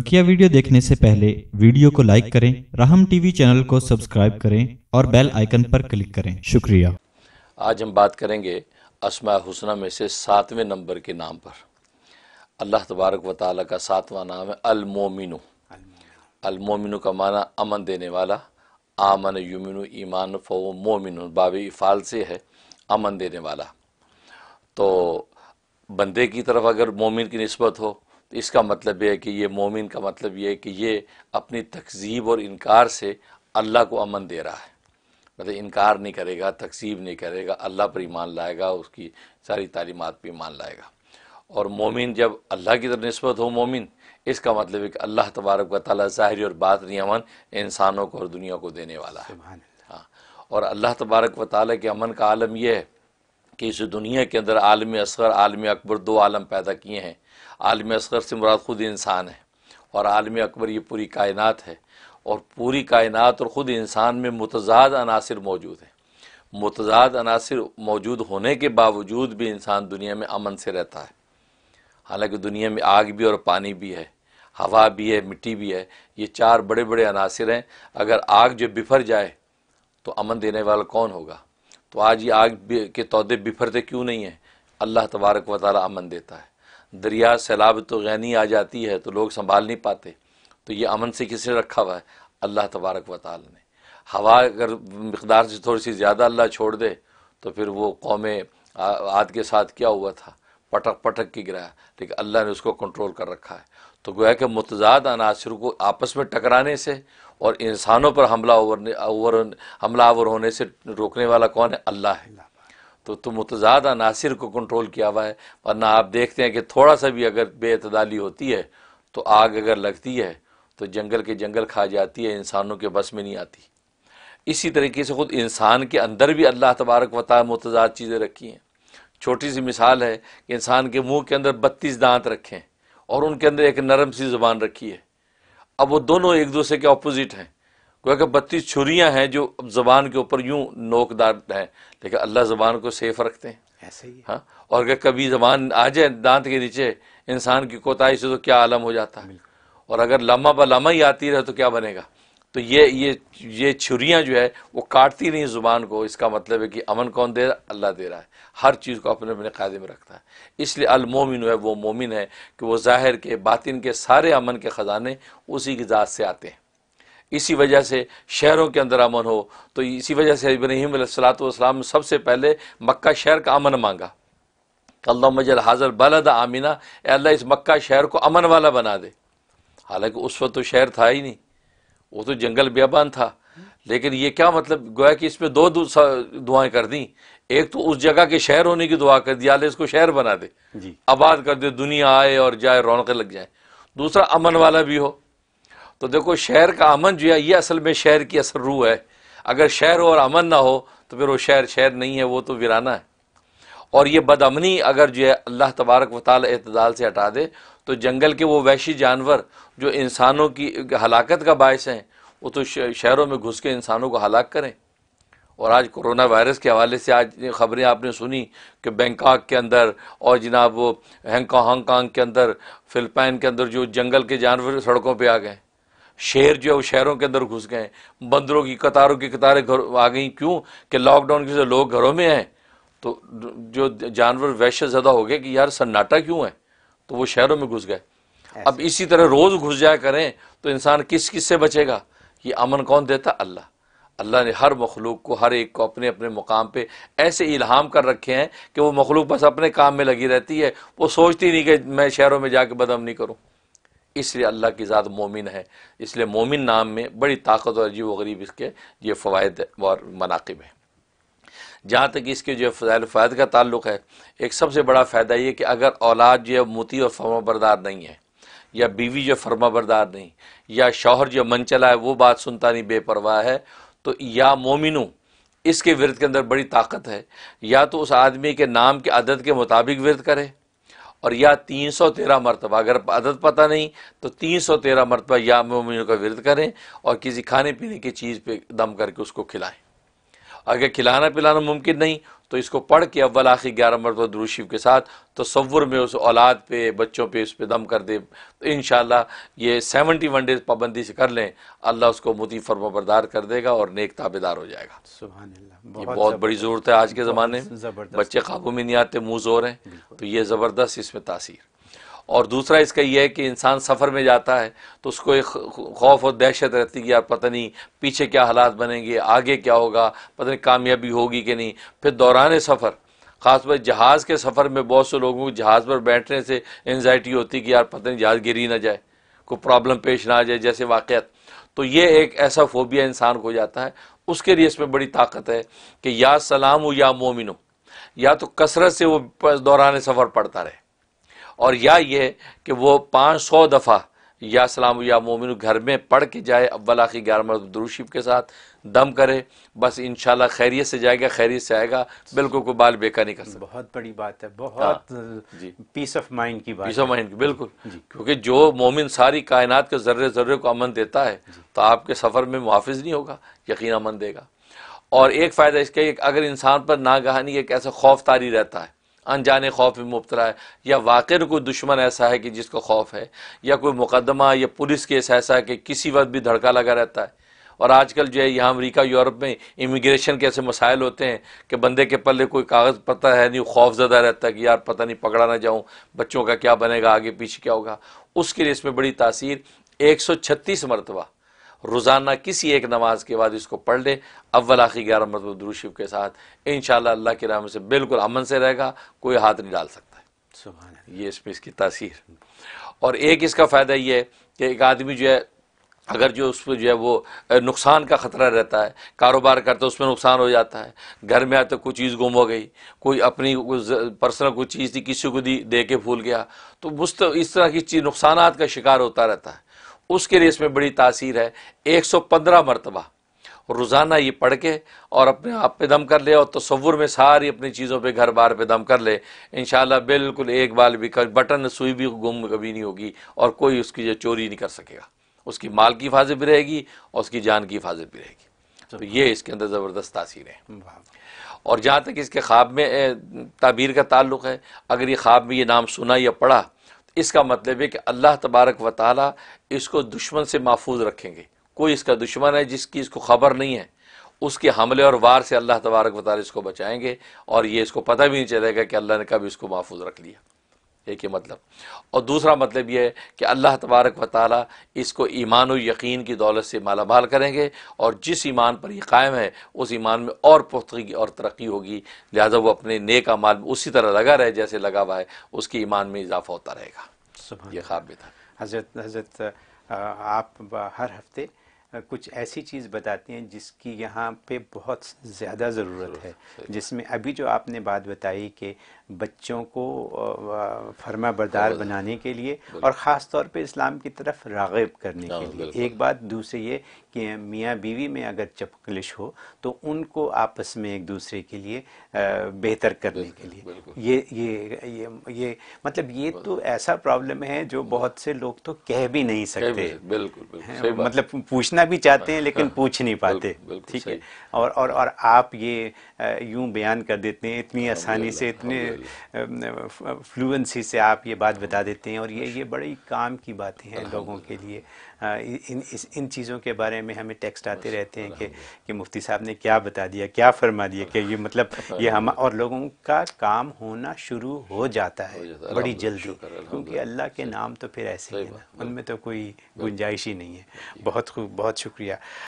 बकिया वीडियो देखने से पहले वीडियो को लाइक करें राहम टीवी चैनल को सब्सक्राइब करें और बेल आइकन पर क्लिक करें शुक्रिया आज हम बात करेंगे असमा हुसना में से सातवें नंबर के नाम पर अल्लाह तबारक व ताली का सातवां नाम है अलमोमिन अलमोमिन का माना अमन देने वाला आमन युमिन ईमान फ़ो मोमिन बाब इफ़ाल से है अमन देने वाला तो बंदे की तरफ अगर मोमिन की नस्बत हो तो इसका मतलब यह है कि ये मोमिन का मतलब ये है कि ये अपनी तकजीब और इनकार से अल्लाह को अमन दे रहा है मतलब इनकार नहीं करेगा तकसीब नहीं करेगा अल्लाह पर ईमान लाएगा उसकी सारी तालीमत पर ईमान लाएगा और मोमिन जब अल्लाह की तरफ नस्बत हो मोमिन इसका मतलब है कि अल्लाह तबारक व ताली ज़ाहरी और बातनी अमन इंसानों को और दुनिया को देने वाला है हाँ और अल्लाह तबारक व ताली के अमन का आलम यह है कि इस दुनिया के अंदर आलम असगर आलम अकबर दो आलम पैदा किए हैं आलम असगर से मुराद ख़ुद इंसान है और आलम अकबर ये पूरी कायनात है और पूरी कायनात और ख़ुद इंसान में मतजाद अनासर मौजूद हैं मतजाद अनासर मौजूद होने के बावजूद भी इंसान दुनिया में अमन से रहता है हालांकि दुनिया में आग भी और पानी भी है हवा भी है मिट्टी भी है ये चार बड़े बड़े अनासर हैं अगर आग जब बिफर जाए तो अमन देने वाला कौन होगा तो आज ये आग के तोदे बिफरते क्यों नहीं हैं अल्लाह तबारक व ताली अमन देता है दरिया सैलाब तो गैनी आ जाती है तो लोग संभाल नहीं पाते तो ये अमन से किसने रखा हुआ है अल्लाह तबारक व ताल ने हवा अगर मकदार से थोड़ी सी ज़्यादा अल्लाह छोड़ दे तो फिर वो कौम आद के साथ क्या हुआ था पटक पटक की गिराया लेकिन अल्लाह ने उसको कंट्रोल कर रखा है तो गोया कि मुतजाद अनासर को आपस में टकराने से और इंसानों पर हमला ओवर ओवर हमला आवर होने से रोकने वाला कौन है अल्लाह है तो तुम तो मुतजाद अनासर को कंट्रोल किया हुआ है वरना आप देखते हैं कि थोड़ा सा भी अगर बेअतदाली होती है तो आग अगर लगती है तो जंगल के जंगल खा जाती है इंसानों के बस में नहीं आती इसी तरीके से ख़ुद इंसान के अंदर भी अल्लाह तबारक वता मुतजाद चीज़ें रखी हैं छोटी सी मिसाल है कि इंसान के मुंह के अंदर बत्तीस दांत रखें और उनके अंदर एक नरम सी ज़ुबान रखी है अब वो दोनों एक दूसरे के अपोजिट हैं गोया कि बत्तीस छुरियाँ हैं जो अब ज़बान के ऊपर यूँ नोकदार हैं लेकिन अल्लाह ज़बान को सेफ रखते हैं ऐसे ही हाँ और अगर कभी ज़बान आ जाए दांत के नीचे इंसान की कोताही से तो क्या आलम हो जाता है और अगर लम्हा ब लम्हा ही आती रहे तो क्या बनेगा तो ये ये ये छुरियाँ जो है वो काटती रही ज़ुबान को इसका मतलब है कि अमन कौन दे रहा अल्लाह दे रहा है हर चीज़ को अपने अपने कायदे में रखता है इसलिए अलमोमिन है वो मोमिन है कि वो ज़ाहिर के बातिन के सारे अमन के ख़जाने उसी की ज़ात से आते हैं इसी वजह से शहरों के अंदर अमन हो तो इसी वजह से इब्राहिम सलाम सबसे पहले मक्का शहर का अमन मांगा अल्लाह मजल हाजर बलद आमीना अल्लाह इस मक्का शहर को अमन वाला बना दे हालांकि उस वक्त तो शहर था ही नहीं वो तो जंगल ब्याबान था लेकिन ये क्या मतलब गोया कि इसमें दो दुआएं कर दी एक तो उस जगह के शहर होने की दुआ कर दी आले इसको शहर बना दे आबाद कर दे दुनिया आए और जाए रौनकें लग जाए दूसरा अमन वाला भी हो तो देखो शहर का अमन जो है ये असल में शहर की असर रूह है अगर शहर हो और अमन ना हो तो फिर वो शहर शहर नहीं है वो तो वीराना है और ये बदअमनी अगर जो है अल्लाह तबारक वाल अतदाल से हटा दे तो जंगल के वो वैशी जानवर जो इंसानों की हलाकत का बायस हैं वो तो शहरों में घुस के इंसानों को हलाक करें और आज कोरोना वायरस के हवाले से आज खबरें आपने सुनी कि बैंकॉक के अंदर और जनाब वो हांगकॉन्ग के अंदर फिलिपाइन के अंदर जो जंगल के जानवर सड़कों पर आ गए शेर जो है वो शहरों के अंदर घुस गए बंदरों की कतारों की कतारें घर आ गई क्यों कि लॉकडाउन की वजह लोग घरों में हैं तो जो जानवर वैश्य ज़्यादा हो गए कि यार सन्नाटा क्यों है तो वो शहरों में घुस गए अब इसी तरह रोज़ घुस जाया करें तो इंसान किस किस से बचेगा ये अमन कौन देता अल्लाह अल्लाह ने हर मखलूक को हर एक को अपने अपने मुकाम पे ऐसे इल्हाम कर रखे हैं कि वो मखलूक बस अपने काम में लगी रहती है वो सोचती नहीं कि मैं शहरों में जाके नहीं करूँ इसलिए अल्लाह की ज़ात मोमिन है इसलिए मोमिन नाम में बड़ी ताकत और अजीब व गरीब इसके ये फ़वाद और मनाकब हैं जहाँ तक इसके जो है फ़ायल फ़ायद का ताल्लुक है एक सबसे बड़ा फ़ायदा ये कि अगर औलाद जो है मोती और फर्मा बरदार नहीं है या बीवी जो फर्मा बरदार नहीं या शौहर जो मन चला है वो बात सुनता नहीं बेपरवाह है तो या मोमिनू इसके विरद के अंदर बड़ी ताकत है या तो उस आदमी के नाम के अदद के मुताबिक विरद करे और या तीन सौ तेरह मरतबा अगर अदद पता नहीं तो तीन सौ तेरह मरतबा या मोमिनों का विरद करें और किसी खाने पीने की चीज़ पर दम करके उसको खिलाएं अगर खिलाना पिलाना मुमकिन नहीं तो इसको पढ़ के अव्वल आखिर ग्यारह मरतबा दुरुशीफ के साथ तस्वुर में उस औलाद पे बच्चों पे उस पर दम कर दे तो इन ये सेवनटी वन डेज पाबंदी से कर लें अल्लाह उसको मुती फर्मा बरदार कर देगा और नेक ताबेदार हो जाएगा बहुत, ये बहुत बड़ी ज़रूरत है आज के ज़माने में बच्चे काबू में नहीं आते मुँह जोर हैं तो ये ज़बरदस्त इसमें तासीर और दूसरा इसका यह है कि इंसान सफ़र में जाता है तो उसको एक खौफ और दहशत रहती है यार पता नहीं पीछे क्या हालात बनेंगे आगे क्या होगा पता नहीं कामयाबी होगी कि नहीं फिर दौरान सफ़र ख़ास पर जहाज़ के सफ़र में बहुत से लोगों को जहाज़ पर बैठने से एनजाइटी होती है कि यार पता नहीं जहाज़ गिरी ना जाए कोई प्रॉब्लम पेश ना आ जाए जैसे वाक़ तो ये एक ऐसा फोबिया इंसान को जाता है उसके लिए इसमें बड़ी ताकत है कि या सलाम हो या मोमिन हो या तो कसरत से वो दौरान सफ़र पड़ता रहे और या ये कि वो पाँच सौ दफ़ा या सलाम या मोमिन घर में पढ़ के जाए अव्वल की ग्यारह मरतब दुरुशीफ के साथ दम करे बस इन खैरियत से जाएगा खैरियत से आएगा बिल्कुल को बाल बेका नहीं कर सकता बहुत बड़ी बात है बहुत पीस ऑफ माइंड की बात पीस ऑफ माइंड की बिल्कुल क्योंकि जो मोमिन सारी कायनात के ज़र्रे ज़र्रे को अमन देता है तो आपके सफ़र में मुहाफ़ नहीं होगा यकीन अमन देगा और एक फ़ायदा इसका अगर इंसान पर नागहानी एक ऐसा खौफ तारी रहता है अनजाने खौफ में मुबतला है या वाक़ कोई दुश्मन ऐसा है कि जिसको खौफ है या कोई मुकदमा या पुलिस केस ऐसा है कि किसी वक्त भी धड़का लगा रहता है और आजकल जो है यहाँ अमरीका यूरोप में इमिग्रेशन के ऐसे मसाइल होते हैं कि बंदे के पल्ले कोई कागज़ पता है नहीं खौफ ज़दा रहता है कि यार पता नहीं पकड़ा ना जाऊँ बच्चों का क्या बनेगा आगे पीछे क्या होगा उसके लिए इसमें बड़ी तासीर एक सौ छत्तीस मरतबा रोज़ाना किसी एक नमाज के बाद इसको पढ़ लें अव्वल आखिर ग्यारह मरतब दुरुशिफ के साथ इन अल्लाह के राम से बिल्कुल अमन से रहेगा कोई हाथ नहीं डाल सकता है ये इसमें इसकी तसीर और एक इसका फ़ायदा ये है कि एक आदमी जो है अगर जो उस पर जो है वो नुकसान का ख़तरा रहता है कारोबार करता है उसमें नुकसान हो जाता है घर में आते तो कोई चीज़ गुम हो गई कोई अपनी पर्सनल कोई चीज़ थी किसी को दी दे के भूल गया तो मुस्त तो इस तरह की चीज़ नुकसान का शिकार होता रहता है उसके लिए इसमें बड़ी तासीर है एक सौ पंद्रह मरतबा रोज़ाना ये पढ़ के और अपने आप पे दम कर ले और तस्वुर में सारी अपनी चीज़ों पे घर बार पे दम कर ले इन बिल्कुल एक बाल भी कर, बटन सुई भी गुम कभी नहीं होगी और कोई उसकी जो चोरी नहीं कर सकेगा उसकी माल की हिफाजत भी रहेगी और उसकी जान की हिफाजत भी रहेगी तो ये इसके अंदर ज़बरदस्त तासीर है और जहाँ तक इसके ख्वाब में ताबीर का ताल्लुक है अगर ये ख्वाब में ये नाम सुना या पढ़ा इसका मतलब है कि अल्लाह तबारक व ताली इसको दुश्मन से महफूज रखेंगे कोई इसका दुश्मन है जिसकी इसको खबर नहीं है उसके हमले और वार से अल्लाह तबारक वाली इसको बचाएंगे और ये इसको पता भी नहीं चलेगा कि अल्लाह ने कब इसको महफूज रख लिया एक ये मतलब और दूसरा मतलब यह है कि अल्लाह तबारक व ताली इसको ईमान और यकीन की दौलत से माला माल करेंगे और जिस ईमान पर ये कायम है उस ईमान में और पुख्तगी और तरक्की होगी लिहाजा वो अपने नेक अमाल उसी तरह लगा रहे जैसे लगा हुआ है उसके ईमान में इजाफा होता रहेगा ये ख्वाब भी था हजरत हजरत आप हर हफ्ते कुछ ऐसी चीज़ बताती हैं जिसकी यहाँ पे बहुत ज़्यादा ज़रूरत है जिसमें अभी जो आपने बात बताई कि बच्चों को फर्मा बरदार बनाने के लिए और ख़ास तौर पर इस्लाम की तरफ रागब करने हाँ, के लिए एक बात दूसरी ये कि मियाँ बीवी में अगर चपकलिश हो तो उनको आपस में एक दूसरे के लिए बेहतर करने के लिए ये ये ये ये मतलब ये तो ऐसा प्रॉब्लम है जो बहुत से लोग तो कह भी नहीं सकते बिल्कुल मतलब पूछना भी चाहते हैं हाँ, लेकिन हाँ, पूछ नहीं पाते ठीक है और और आप ये यूँ बयान कर देते हैं इतनी आसानी से इतने फ्लुएंसी से आप ये बात बता देते हैं और ये ये बड़ी काम की बातें हैं लोगों के लिए इन इस इन चीज़ों के बारे में हमें टेक्स्ट आते रहते हैं कि कि मुफ्ती साहब ने क्या बता दिया क्या फरमा दिया कि ये मतलब ये हम और लोगों का काम होना शुरू हो जाता है बड़ी जल्दी क्योंकि अल्लाह के नाम तो फिर ऐसे ही है उनमें तो कोई गुंजाइश ही नहीं है बहुत खूब बहुत शुक्रिया